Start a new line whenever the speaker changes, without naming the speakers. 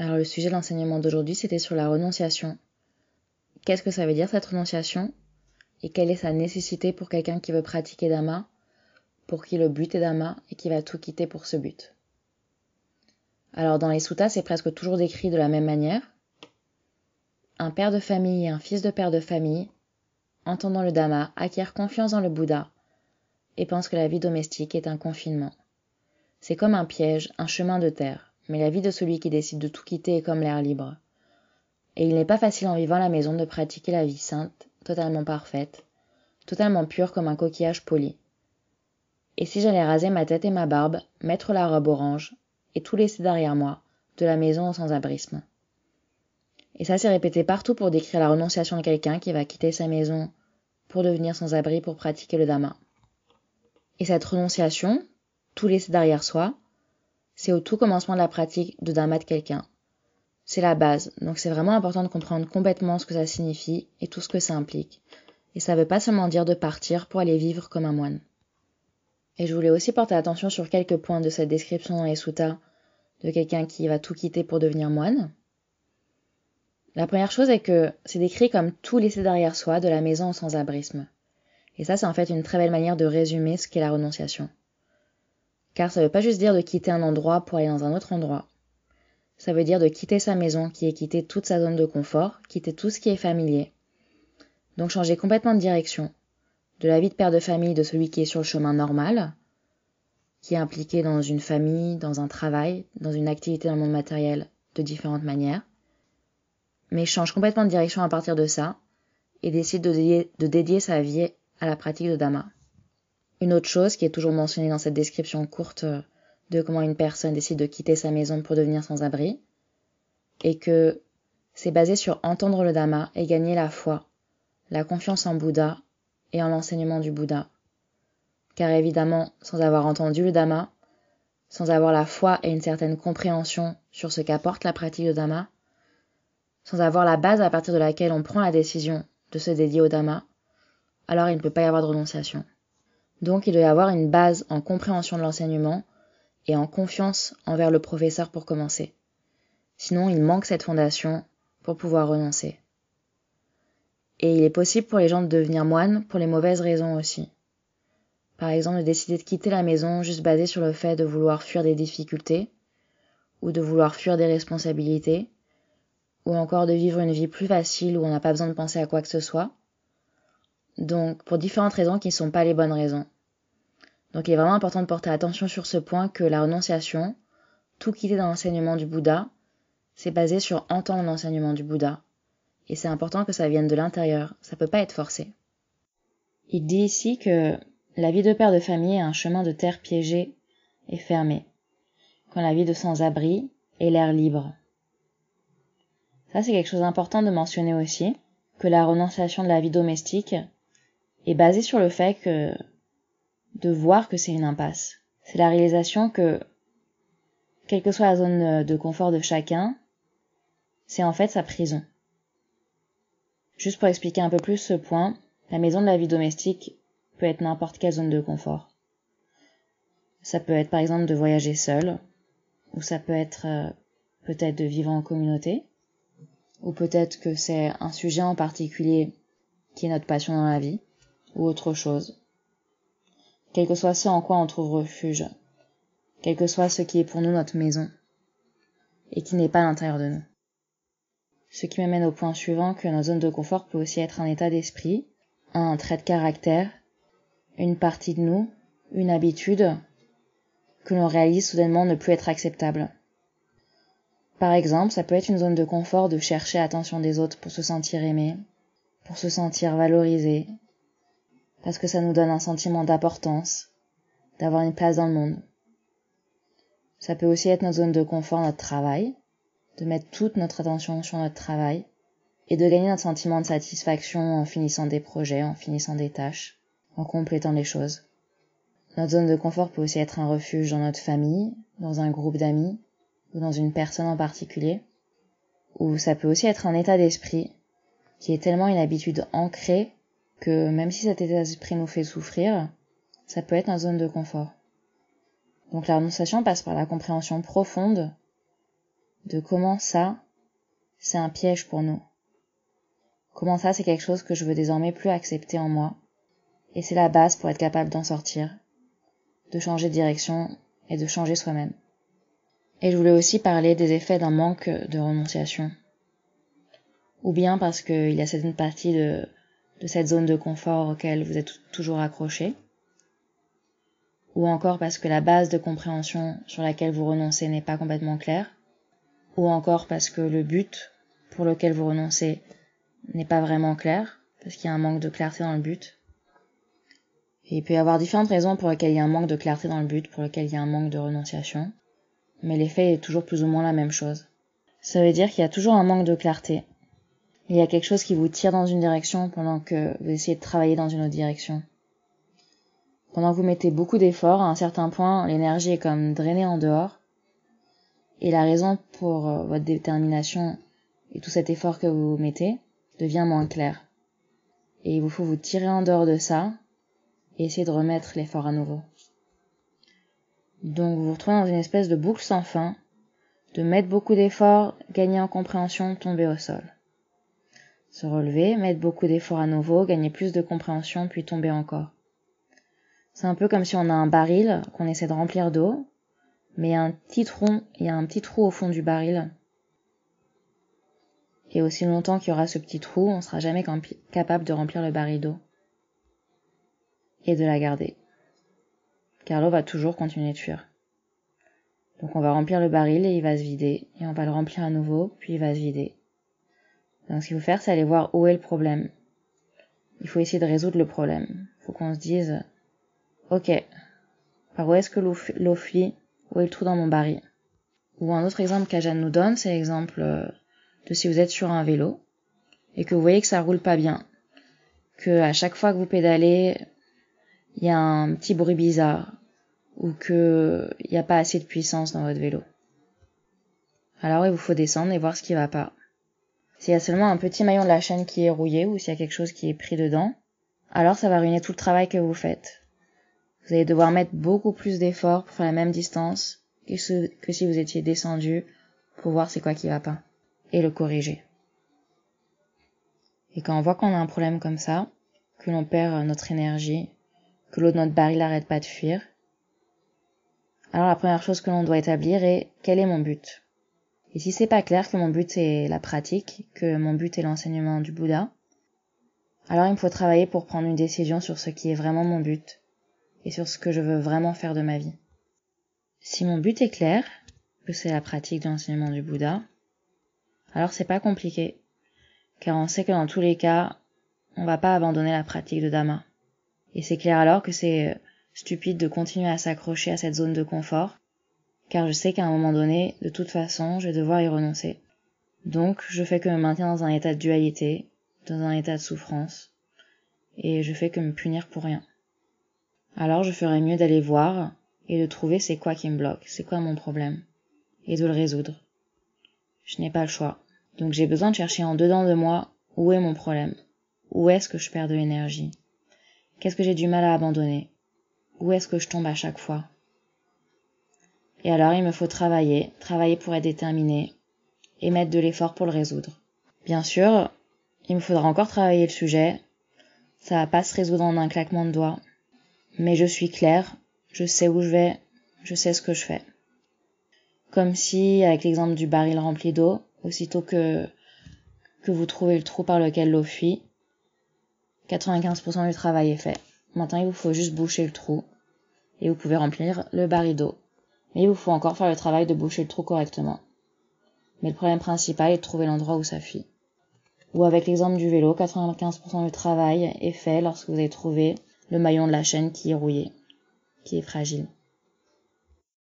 Alors le sujet de l'enseignement d'aujourd'hui, c'était sur la renonciation. Qu'est-ce que ça veut dire cette renonciation Et quelle est sa nécessité pour quelqu'un qui veut pratiquer Dhamma, pour qui le but est Dhamma et qui va tout quitter pour ce but Alors dans les suttas, c'est presque toujours décrit de la même manière. Un père de famille et un fils de père de famille, entendant le Dhamma, acquièrent confiance dans le Bouddha et pensent que la vie domestique est un confinement. C'est comme un piège, un chemin de terre mais la vie de celui qui décide de tout quitter est comme l'air libre. Et il n'est pas facile en vivant la maison de pratiquer la vie sainte, totalement parfaite, totalement pure comme un coquillage poli. Et si j'allais raser ma tête et ma barbe, mettre la robe orange, et tout laisser derrière moi, de la maison au sans-abrisme. Et ça s'est répété partout pour décrire la renonciation de quelqu'un qui va quitter sa maison pour devenir sans-abri pour pratiquer le Dhamma. Et cette renonciation, tout laisser derrière soi, c'est au tout commencement de la pratique de dharma de quelqu'un. C'est la base, donc c'est vraiment important de comprendre complètement ce que ça signifie et tout ce que ça implique. Et ça ne veut pas seulement dire de partir pour aller vivre comme un moine. Et je voulais aussi porter attention sur quelques points de cette description dans les suttas de quelqu'un qui va tout quitter pour devenir moine. La première chose est que c'est décrit comme tout laisser derrière soi, de la maison sans-abrisme. Et ça, c'est en fait une très belle manière de résumer ce qu'est la renonciation. Car ça ne veut pas juste dire de quitter un endroit pour aller dans un autre endroit. Ça veut dire de quitter sa maison, qui est quitter toute sa zone de confort, quitter tout ce qui est familier. Donc changer complètement de direction. De la vie de père de famille de celui qui est sur le chemin normal, qui est impliqué dans une famille, dans un travail, dans une activité dans le monde matériel de différentes manières. Mais change complètement de direction à partir de ça et décide de dédier, de dédier sa vie à la pratique de Dhamma. Une autre chose qui est toujours mentionnée dans cette description courte euh, de comment une personne décide de quitter sa maison pour devenir sans abri, est que c'est basé sur entendre le Dhamma et gagner la foi, la confiance en Bouddha et en l'enseignement du Bouddha. Car évidemment, sans avoir entendu le Dhamma, sans avoir la foi et une certaine compréhension sur ce qu'apporte la pratique du Dhamma, sans avoir la base à partir de laquelle on prend la décision de se dédier au Dhamma, alors il ne peut pas y avoir de renonciation. Donc il doit y avoir une base en compréhension de l'enseignement et en confiance envers le professeur pour commencer. Sinon, il manque cette fondation pour pouvoir renoncer. Et il est possible pour les gens de devenir moines pour les mauvaises raisons aussi. Par exemple, de décider de quitter la maison juste basé sur le fait de vouloir fuir des difficultés, ou de vouloir fuir des responsabilités, ou encore de vivre une vie plus facile où on n'a pas besoin de penser à quoi que ce soit, donc, pour différentes raisons qui ne sont pas les bonnes raisons. Donc, il est vraiment important de porter attention sur ce point que la renonciation, tout quitter dans l'enseignement du Bouddha, c'est basé sur entendre l'enseignement du Bouddha. Et c'est important que ça vienne de l'intérieur, ça peut pas être forcé. Il dit ici que la vie de père de famille est un chemin de terre piégé et fermé, quand la vie de sans-abri est l'air libre. Ça, c'est quelque chose d'important de mentionner aussi, que la renonciation de la vie domestique est basé sur le fait que de voir que c'est une impasse. C'est la réalisation que, quelle que soit la zone euh, de confort de chacun, c'est en fait sa prison. Juste pour expliquer un peu plus ce point, la maison de la vie domestique peut être n'importe quelle zone de confort. Ça peut être par exemple de voyager seul, ou ça peut être euh, peut-être de vivre en communauté, ou peut-être que c'est un sujet en particulier qui est notre passion dans la vie ou autre chose. Quel que soit ce en quoi on trouve refuge, quel que soit ce qui est pour nous notre maison, et qui n'est pas à l'intérieur de nous. Ce qui m'amène au point suivant que notre zone de confort peut aussi être un état d'esprit, un trait de caractère, une partie de nous, une habitude, que l'on réalise soudainement ne plus être acceptable. Par exemple, ça peut être une zone de confort de chercher l'attention des autres pour se sentir aimé, pour se sentir valorisé, parce que ça nous donne un sentiment d'importance, d'avoir une place dans le monde. Ça peut aussi être notre zone de confort, notre travail, de mettre toute notre attention sur notre travail et de gagner un sentiment de satisfaction en finissant des projets, en finissant des tâches, en complétant les choses. Notre zone de confort peut aussi être un refuge dans notre famille, dans un groupe d'amis ou dans une personne en particulier. Ou ça peut aussi être un état d'esprit qui est tellement une habitude ancrée que même si cet état d'esprit nous fait souffrir, ça peut être une zone de confort. Donc la renonciation passe par la compréhension profonde de comment ça, c'est un piège pour nous. Comment ça, c'est quelque chose que je veux désormais plus accepter en moi. Et c'est la base pour être capable d'en sortir, de changer de direction et de changer soi-même. Et je voulais aussi parler des effets d'un manque de renonciation. Ou bien parce qu'il y a certaines partie de de cette zone de confort auquel vous êtes toujours accroché, ou encore parce que la base de compréhension sur laquelle vous renoncez n'est pas complètement claire, ou encore parce que le but pour lequel vous renoncez n'est pas vraiment clair, parce qu'il y a un manque de clarté dans le but. il peut y avoir différentes raisons pour lesquelles il y a un manque de clarté dans le but, pour lesquelles il y a un manque de renonciation, mais l'effet est toujours plus ou moins la même chose. Ça veut dire qu'il y a toujours un manque de clarté il y a quelque chose qui vous tire dans une direction pendant que vous essayez de travailler dans une autre direction. Pendant que vous mettez beaucoup d'efforts, à un certain point, l'énergie est comme drainée en dehors. Et la raison pour euh, votre détermination et tout cet effort que vous mettez devient moins claire. Et il vous faut vous tirer en dehors de ça et essayer de remettre l'effort à nouveau. Donc vous vous retrouvez dans une espèce de boucle sans fin, de mettre beaucoup d'efforts, gagner en compréhension, tomber au sol se relever, mettre beaucoup d'efforts à nouveau, gagner plus de compréhension, puis tomber encore. C'est un peu comme si on a un baril qu'on essaie de remplir d'eau, mais un petit trou, il y a un petit trou au fond du baril. Et aussi longtemps qu'il y aura ce petit trou, on ne sera jamais capable de remplir le baril d'eau et de la garder. Car l'eau va toujours continuer de fuir. Donc on va remplir le baril et il va se vider, et on va le remplir à nouveau, puis il va se vider, donc ce qu'il faut faire, c'est aller voir où est le problème. Il faut essayer de résoudre le problème. Il faut qu'on se dise, ok, par où est-ce que l'eau fuit Où est le trou dans mon baril Ou un autre exemple qu'Ajane nous donne, c'est l'exemple euh, de si vous êtes sur un vélo et que vous voyez que ça roule pas bien, que à chaque fois que vous pédalez, il y a un petit bruit bizarre ou que il n'y a pas assez de puissance dans votre vélo. Alors il vous faut descendre et voir ce qui va pas. S'il y a seulement un petit maillon de la chaîne qui est rouillé ou s'il y a quelque chose qui est pris dedans, alors ça va ruiner tout le travail que vous faites. Vous allez devoir mettre beaucoup plus d'efforts pour faire la même distance que, si vous étiez descendu pour voir c'est quoi qui va pas et le corriger. Et quand on voit qu'on a un problème comme ça, que l'on perd notre énergie, que l'eau de notre baril n'arrête pas de fuir, alors la première chose que l'on doit établir est quel est mon but et si c'est pas clair que mon but est la pratique, que mon but est l'enseignement du Bouddha, alors il me faut travailler pour prendre une décision sur ce qui est vraiment mon but et sur ce que je veux vraiment faire de ma vie. Si mon but est clair, que c'est la pratique de l'enseignement du Bouddha, alors c'est pas compliqué, car on sait que dans tous les cas, on va pas abandonner la pratique de Dhamma. Et c'est clair alors que c'est stupide de continuer à s'accrocher à cette zone de confort car je sais qu'à un moment donné, de toute façon, je vais devoir y renoncer. Donc, je fais que me maintenir dans un état de dualité, dans un état de souffrance, et je fais que me punir pour rien. Alors, je ferais mieux d'aller voir et de trouver c'est quoi qui me bloque, c'est quoi mon problème, et de le résoudre. Je n'ai pas le choix. Donc, j'ai besoin de chercher en dedans de moi où est mon problème, où est-ce que je perds de l'énergie, qu'est-ce que j'ai du mal à abandonner, où est-ce que je tombe à chaque fois. Et alors il me faut travailler, travailler pour être déterminé et mettre de l'effort pour le résoudre. Bien sûr, il me faudra encore travailler le sujet. Ça va pas se résoudre en un claquement de doigts. Mais je suis claire, je sais où je vais, je sais ce que je fais. Comme si, avec l'exemple du baril rempli d'eau, aussitôt que, que vous trouvez le trou par lequel l'eau fuit, 95% du travail est fait. Maintenant, il vous faut juste boucher le trou et vous pouvez remplir le baril d'eau mais il vous faut encore faire le travail de boucher le trou correctement. Mais le problème principal est de trouver l'endroit où ça fuit. Ou avec l'exemple du vélo, 95% du travail est fait lorsque vous avez trouvé le maillon de la chaîne qui est rouillé, qui est fragile.